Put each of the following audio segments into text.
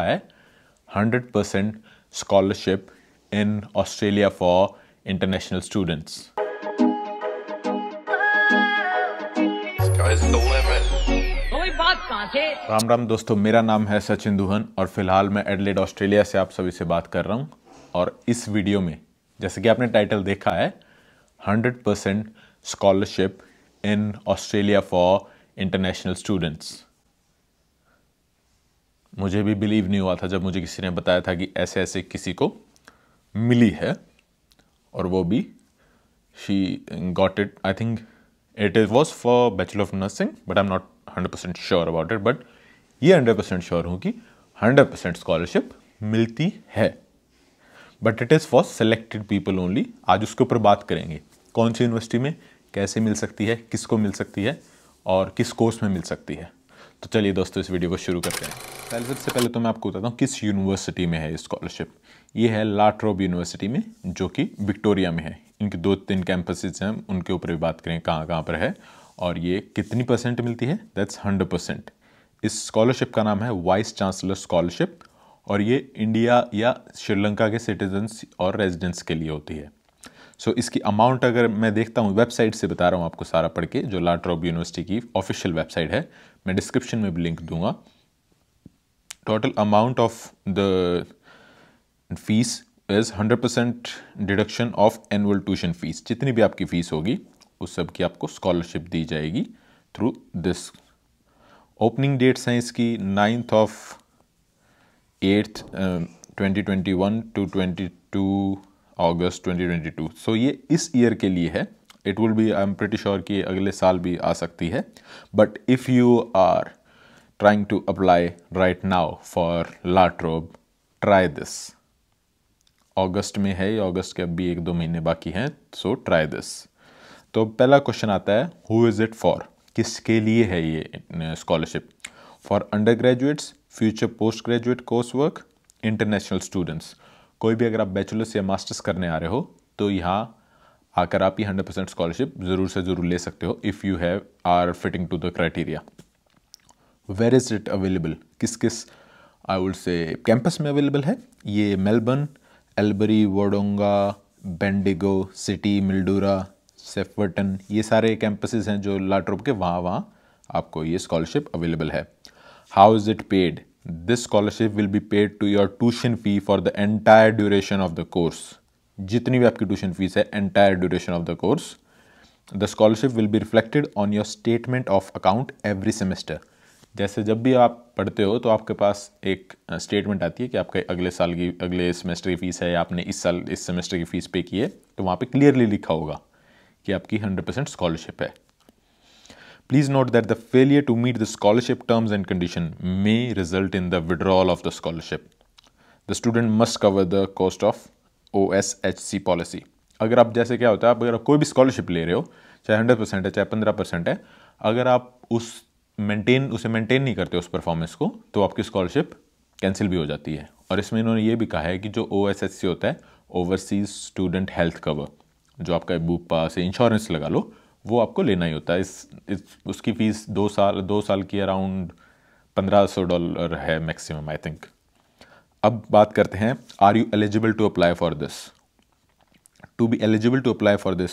है 100 percent scholarship in Australia for international students Ram Ram दोस्तों मेरा नाम है सचिन दुहन और फिलहाल मैं एडलेड ऑस्ट्रेलिया से आप सभी से बात कर रहा हूं और इस वीडियो में जैसे कि आपने टाइटल देखा है 100 percent scholarship in Australia for international students मुझे भी बिलीव नहीं हुआ था जब मुझे किसी ने बताया था कि ऐसे ऐसे किसी को मिली है और वो भी she got it I think it is was for bachelor of nursing but I am not hundred percent sure about it but ये हंड्रेड परसेंट श्योर हूँ कि हंड्रेड परसेंट स्कॉलरशिप मिलती है but it is for selected people only आज उसके ऊपर बात करेंगे कौन सी यूनिवर्सिटी में कैसे मिल सकती है किसको मिल सकती है और किस कोर्स में मिल सकती है तो चलिए दोस्तों इस वीडियो को शुरू करते हैं पहले सबसे पहले तो मैं आपको बताता हूँ किस यूनिवर्सिटी में है स्कॉलरशिप ये है लाट्रोब यूनिवर्सिटी में जो कि विक्टोरिया में है इनके दो तीन कैंपसेज हैं उनके ऊपर भी बात करें कहाँ कहाँ पर है और ये कितनी परसेंट मिलती है दैट्स हंड्रेड परसेंट इस स्कॉलरशिप का नाम है वाइस चांसलर स्कॉलरशिप और ये इंडिया या श्रीलंका के सिटीजन्स और रेजिडेंट्स के लिए होती है सो so, इसकी अमाउंट अगर मैं देखता हूँ वेबसाइट से बता रहा हूँ आपको सारा पढ़ के जो ला यूनिवर्सिटी की ऑफिशियल वेबसाइट है मैं डिस्क्रिप्शन में भी लिंक दूंगा total amount of the fees is hundred percent deduction of annual tuition fees जितनी भी आपकी फ़ीस होगी उस सब की आपको स्कॉलरशिप दी जाएगी थ्रू दिस ओपनिंग डेट्स हैं इसकी ninth of eighth twenty twenty one two twenty two August 2022 so so, ये इस ईयर के लिए है it will be I am pretty sure कि अगले साल भी आ सकती है but if you are trying to apply right now for La Trobe try this अगस्त में है अगस्त के अब भी एक दो महीने बाकी हैं सो ट्राई दिस तो पहला क्वेश्चन आता है हु इज़ इट फॉर किसके लिए है ये scholarship for undergraduates future postgraduate course work international students कोई भी अगर आप बैचलर्स या मास्टर्स करने आ रहे हो तो यहाँ आकर आप ये हंड्रेड परसेंट स्कॉलरशिप ज़रूर से ज़रूर ले सकते हो if you have are fitting to the criteria where is it available किस किस आई वुड से कैंपस में अवेलेबल है ये Melbourne Albury Wodonga Bendigo city Mildura Shepparton ये सारे कैंपसेस हैं जो लाट्रोप के वहाँ वहाँ आपको ये स्कॉलरशिप अवेलेबल है how is it paid this scholarship will be paid to your tuition fee for the entire duration of the course जितनी भी आपकी ट्यूशन फीस है entire duration of the course the scholarship will be reflected on your statement of account every semester जैसे जब भी आप पढ़ते हो तो आपके पास एक स्टेटमेंट आती है कि आपके अगले साल की अगले सेमेस्टर की फ़ीस है या आपने इस साल इस सेमेस्टर की फ़ीस पे की है तो वहाँ पे क्लियरली लिखा होगा कि आपकी 100 परसेंट स्कॉलरशिप है Please note that the failure to meet the scholarship terms and condition may result in the withdrawal of the scholarship. The student must cover the cost of OSHC policy. अगर आप जैसे क्या होता है आप अगर आप कोई भी स्कॉलरशिप ले रहे हो चाहे हंड्रेड परसेंट है चाहे पंद्रह परसेंट है अगर आप उस मेंटेन उसे मेंटेन नहीं करते उस परफॉर्मेंस को तो आपकी स्कॉलरशिप कैंसिल भी हो जाती है और इसमें इन्होंने ये भी कहा है कि जो ओ होता है ओवरसीज स्टूडेंट हेल्थ कवर जो आपका बूपा से इंश्योरेंस लगा लो वो आपको लेना ही होता है इस, इस उसकी फ़ीस दो साल दो साल की अराउंड पंद्रह सौ डॉलर है मैक्सिमम आई थिंक अब बात करते हैं are you eligible to apply for this to be eligible to apply for this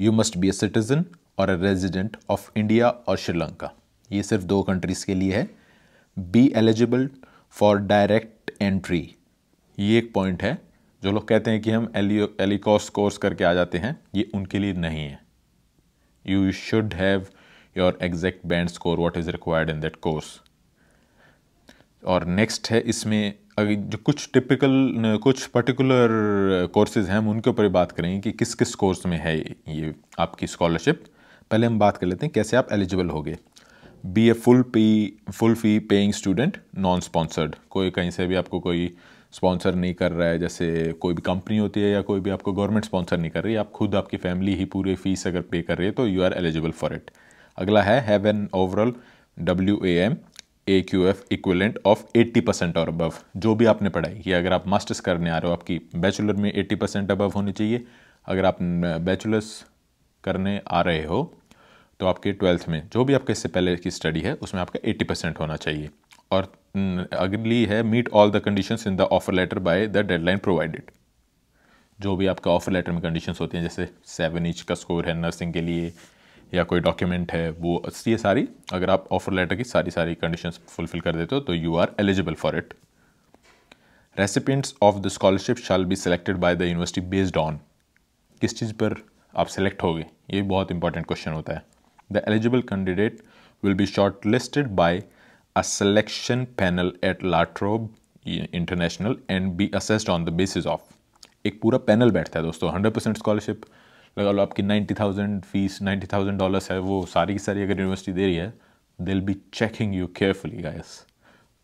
you must be a citizen और अ रेजिडेंट ऑफ इंडिया और श्रीलंका ये सिर्फ दो कंट्रीज़ के लिए है be eligible for direct entry ये एक पॉइंट है जो लोग कहते हैं कि हम एलियो एलिकॉस कोर्स करके आ जाते हैं ये उनके लिए नहीं है you should have your exact band score what is required in that course और नेक्स्ट है इसमें अगर जो कुछ टिपिकल कुछ पर्टिकुलर कोर्सेज हैं हम उनके ऊपर बात करेंगे कि किस किस कोर्स में है ये आपकी स्कॉलरशिप पहले हम बात कर लेते हैं कैसे आप एलिजिबल हो गए be a full P full fee paying student non sponsored कोई कहीं से भी आपको कोई स्पॉन्सर नहीं कर रहा है जैसे कोई भी कंपनी होती है या कोई भी आपको गवर्नमेंट स्पॉन्सर नहीं कर रही आप खुद आपकी फैमिली ही पूरी फीस अगर पे कर रही है तो you are eligible for it अगला है have an overall W A M A Q F equivalent of eighty percent और अबव जो भी आपने पढ़ाई की अगर आप मास्टर्स करने आ रहे हो आपकी बैचलर में एट्टी परसेंट अबव होनी चाहिए अगर आप बैचलर्स करने आ रहे हो तो आपके ट्वेल्थ में जो भी आपके इससे पहले की स्टडी है उसमें आपका एट्टी परसेंट होना चाहिए और अगली है meet all the conditions in the offer letter by the deadline provided जो भी आपका ऑफर लेटर में कंडीशंस होती हैं जैसे सेवन इंच का स्कोर है नर्सिंग के लिए या कोई डॉक्यूमेंट है वो ये सारी अगर आप ऑफर लेटर की सारी सारी कंडीशंस फुलफिल कर देते हो तो you are eligible for it recipients of the scholarship shall be selected by the university based on किस चीज़ पर आप सेलेक्ट होगे ये बहुत इंपॉर्टेंट क्वेश्चन होता है the eligible candidate will be shortlisted by a selection panel at Latrobe International and be assessed on the basis of एक पूरा पैनल बैठता है दोस्तों 100 परसेंट स्कॉलरशिप लगा लो आपकी 90,000 फीस 90,000 डॉलर्स है वो सारी की सारी अगर यूनिवर्सिटी दे रही है they'll be checking you carefully guys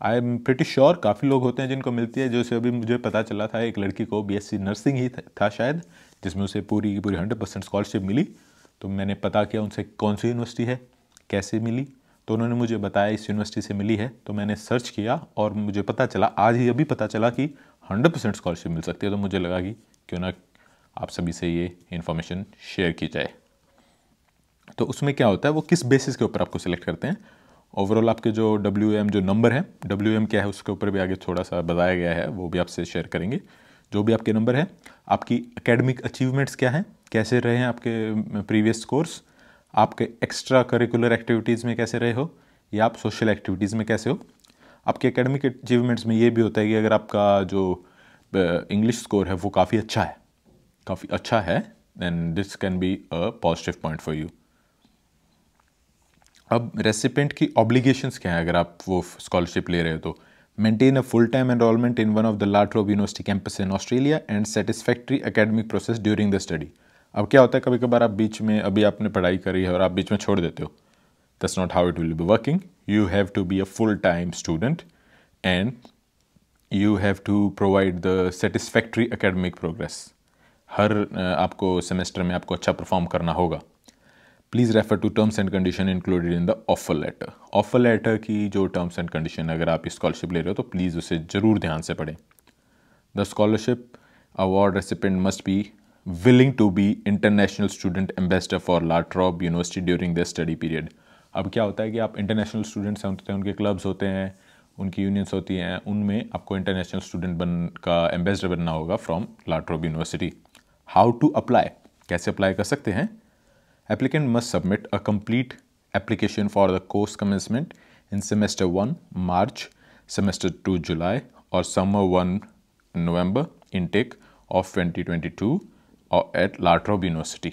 I am pretty sure काफ़ी लोग होते हैं जिनको मिलती है जैसे अभी मुझे पता चला था एक लड़की को बीएससी नर्सिंग ही था शायद जिसमें उसे पूरी की पूरी हंड्रेड परसेंट स्कॉलरशिप मिली तो मैंने पता किया उनसे कौन सी यूनिवर्सिटी है कैसे मिली तो उन्होंने मुझे बताया इस यूनिवर्सिटी से मिली है तो मैंने सर्च किया और मुझे पता चला आज ही अभी पता चला कि हंड्रेड परसेंट स्कॉलरशिप मिल सकती है तो मुझे लगा कि क्यों ना आप सभी से ये इन्फॉर्मेशन शेयर की जाए तो उसमें क्या होता है वो किस बेसिस के ऊपर आपको सिलेक्ट करते हैं ओवरऑल आपके जो डब्ल्यू एम जो नंबर है डब्ल्यू एम क्या है उसके ऊपर भी आगे थोड़ा सा बताया गया है वो भी आपसे शेयर करेंगे जो भी आपके नंबर है आपकी एकेडमिक अचीवमेंट्स क्या हैं कैसे रहे हैं आपके प्रीवियस कोर्स आपके एक्स्ट्रा करिकुलर एक्टिविटीज़ में कैसे रहे हो या आप सोशल एक्टिविटीज़ में कैसे हो आपके एकेडमिक अचीवमेंट्स में ये भी होता है कि अगर आपका जो इंग्लिश स्कोर है वो काफ़ी अच्छा है काफ़ी अच्छा है then this can be a positive point for you अब रेसिपेंट की ऑब्लिगेशंस क्या है अगर आप वो स्कॉलरशिप ले रहे हो तो maintain a full time enrolment in one of the La university campus in Australia and satisfactory satisfactory process during the study अब क्या होता है कभी कभार आप बीच में अभी आपने पढ़ाई करी है और आप बीच में छोड़ देते हो does not how it will be working you have to be a full time student and you have to provide the satisfactory academic progress हर आपको सेमेस्टर में आपको अच्छा परफॉर्म करना होगा please refer to terms and condition included in the offer letter offer letter की जो टर्म्स एंड कंडीशन अगर आप स्कॉलरशिप ले रहे हो तो प्लीज़ उसे ज़रूर ध्यान से पढ़ें the scholarship award recipient must be willing to be international student ambassador for La Trobe university during the study period अब क्या होता है कि आप इंटरनेशनल स्टूडेंट्स होते हैं उनके क्लब्स होते हैं उनकी यूनियंस होती हैं उनमें आपको इंटरनेशनल स्टूडेंट बन का एम्बेसडर बनना होगा from La Trobe university how to apply कैसे अप्लाई कर सकते हैं applicant must submit a complete application for the course commencement in semester one March semester two July और summer one November intake of 2022 और एट लाट्रोब यूनिवर्सिटी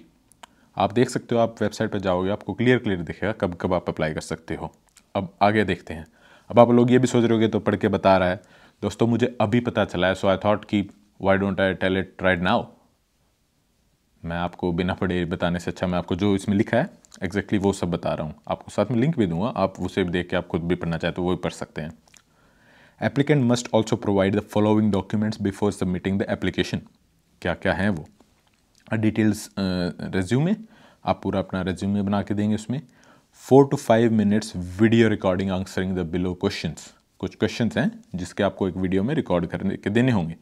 आप देख सकते हो आप वेबसाइट पर जाओगे आपको क्लियर क्लियर दिखेगा कब कब आप अप्लाई कर सकते हो अब आगे देखते हैं अब आप लोग ये भी सोच रहे होगे तो पढ़ के बता रहा है दोस्तों मुझे अभी पता चला है सो आई थॉट कि why don't I tell it right now मैं आपको बिना पढ़े बताने से अच्छा मैं आपको जो इसमें लिखा है एग्जैक्टली वो सब बता रहा हूँ आपको साथ में लिंक भी दूंगा आप उसे भी देख के आप खुद भी पढ़ना चाहते हो तो वो भी पढ़ सकते हैं applicant must also provide the following documents before submitting the application क्या क्या हैं वो डिटेल्स रेज्यूमे आप पूरा अपना रेज्यूमे बना के देंगे उसमें four to five minutes video recording answering the below question कुछ क्वेश्चन हैं जिसके आपको एक वीडियो में रिकॉर्ड करने के देने होंगे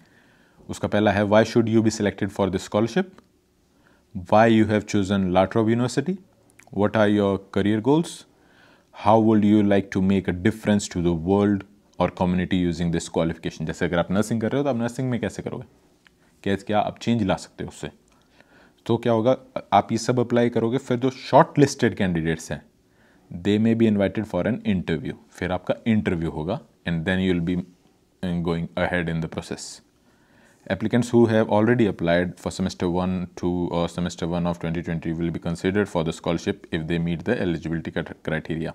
उसका पहला है why should you be selected for the scholarship why you have chosen La Trobe university what are your career goals how would you like to make a difference to the world और community using this qualification जैसे अगर आप nursing कर रहे हो तो आप nursing में कैसे करोगे कैसे क्या आप चेंज ला सकते हो उससे तो क्या होगा आप ये सब अप्लाई करोगे फिर जो शॉर्ट लिस्टेड कैंडिडेट्स हैं they may be invited for an interview फिर आपका इंटरव्यू होगा and then you will be going ahead in the process applicants who have already applied for semester one two और semester one of twenty twenty will be considered for the scholarship if they meet the eligibility criteria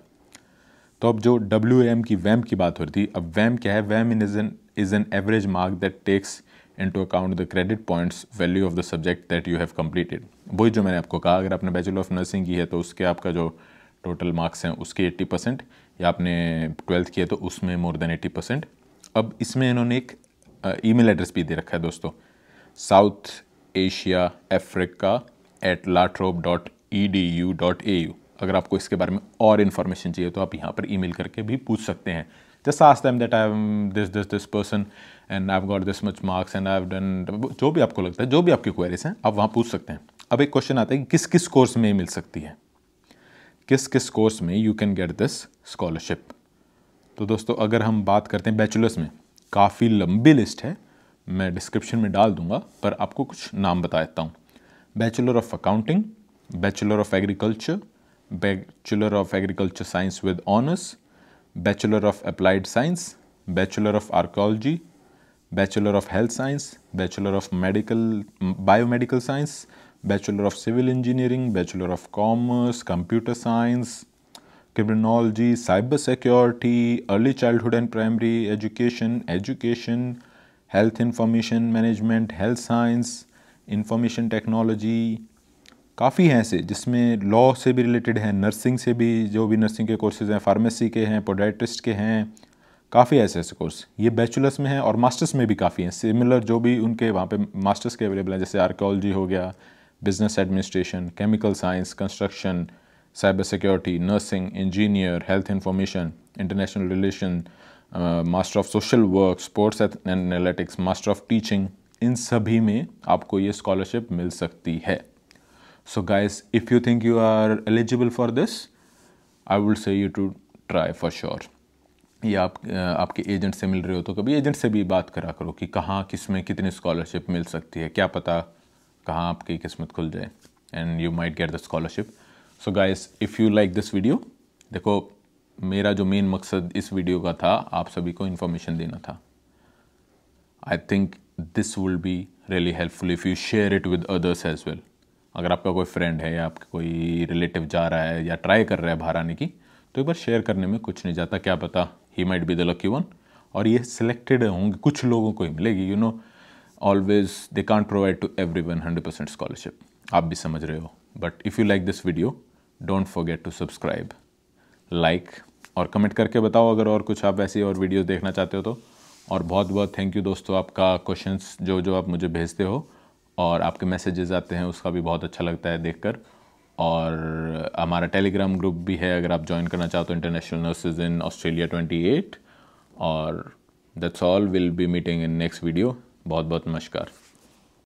तो अब जो W M की वैम की बात हो रही थी अब वैम क्या है वैम in is an is an average mark that takes into account the credit points value of the subject that you have completed वही जो मैंने आपको कहा अगर आपने बैचलर ऑफ नर्सिंग की है तो उसके आपका जो टोटल मार्क्स हैं उसके एट्टी परसेंट या आपने ट्वेल्थ किया तो उसमें मोर देन एट्टी परसेंट अब इसमें इन्होंने एक ई मेल एड्रेस भी दे रखा है दोस्तों South Asia Africa at La Trobe dot E D U dot A U अगर आपको इसके बारे में और इन्फॉर्मेशन चाहिए तो आप यहाँ पर ई मेल करके भी पूछ सकते हैं just ask them that I'm this this this person and I got this much marks and I done जो भी आपको लगता है जो भी आपकी क्वेरीज हैं आप वहाँ पूछ सकते हैं अब एक क्वेश्चन आता है कि किस किस कोर्स में मिल सकती है किस किस कोर्स में you can get this scholarship तो दोस्तों अगर हम बात करते हैं बैचलर्स में काफ़ी लंबी लिस्ट है मैं डिस्क्रिप्शन में डाल दूंगा पर आपको कुछ नाम बता देता हूँ bachelor of accounting bachelor of agriculture bachelor of agriculture science with honours Bachelor of Applied Science, Bachelor of Archaeology, Bachelor of Health Science, Bachelor of Medical Biomedical Science, Bachelor of Civil Engineering, Bachelor of Commerce, Computer Science, Criminology, Cyber Security, Early Childhood and Primary Education, Education, Health Information Management, Health Science, Information Technology, काफ़ी हैं ऐसे जिसमें law से भी related हैं nursing से भी जो भी नर्सिंग के कोर्सेज़ हैं फार्मेसी के हैं पोडाइट्रिस्ट के हैं काफ़ी ऐसे ऐसे कोर्स ये बैचलर्स में हैं और मास्टर्स में भी काफ़ी हैं सिमिलर जो भी उनके वहाँ पे मास्टर्स के अवेलेबल हैं जैसे आर्कोलॉजी हो गया business administration chemical science construction cyber security nursing engineer health information international relation master of social work sports analytics master of teaching इन सभी में आपको ये स्कॉलरशिप मिल सकती है So guys, if you think you are eligible for this, I would say you to try for sure. ये आप आपके एजेंट से मिल रहे हो तो कभी एजेंट से भी बात करा करो कि कहाँ किस में कितनी स्कॉलरशिप मिल सकती है क्या पता कहाँ आपकी किस्मत खुल जाए and you might get the scholarship so guys if you like this video देखो मेरा जो मेन मकसद इस वीडियो का था आप सभी को इन्फॉर्मेशन देना था I think this will be really helpful if you share it with others as well अगर आपका कोई फ्रेंड है या आपका कोई रिलेटिव जा रहा है या ट्राई कर रहा है बाहर आने की तो एक बार शेयर करने में कुछ नहीं जाता क्या पता he might be the lucky one और ये सिलेक्टेड होंगे कुछ लोगों को ही मिलेगी you know always they can't provide to everyone hundred percent scholarship आप भी समझ रहे हो but if you like this video don't forget to subscribe like और कमेंट करके बताओ अगर और कुछ आप ऐसी और वीडियोज़ देखना चाहते हो तो और बहुत बहुत थैंक यू दोस्तों आपका क्वेश्चंस जो जो आप मुझे भेजते हो और आपके मैसेजेस आते हैं उसका भी बहुत अच्छा लगता है देखकर और हमारा टेलीग्राम ग्रुप भी है अगर आप ज्वाइन करना चाहो तो international nurses in Australia twenty eight और that's all will be meeting in next video बहुत बहुत नमस्कार